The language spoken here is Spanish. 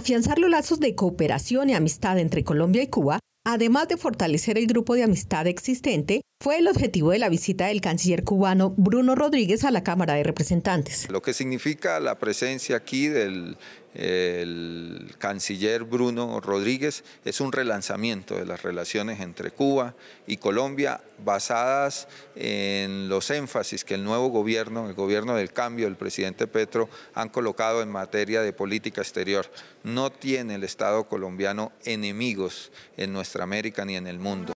afianzar los lazos de cooperación y amistad entre Colombia y Cuba, además de fortalecer el grupo de amistad existente, fue el objetivo de la visita del canciller cubano Bruno Rodríguez a la Cámara de Representantes. Lo que significa la presencia aquí del canciller Bruno Rodríguez es un relanzamiento de las relaciones entre Cuba y Colombia basadas en los énfasis que el nuevo gobierno, el gobierno del cambio el presidente Petro han colocado en materia de política exterior. No tiene el Estado colombiano enemigos en nuestra América ni en el mundo.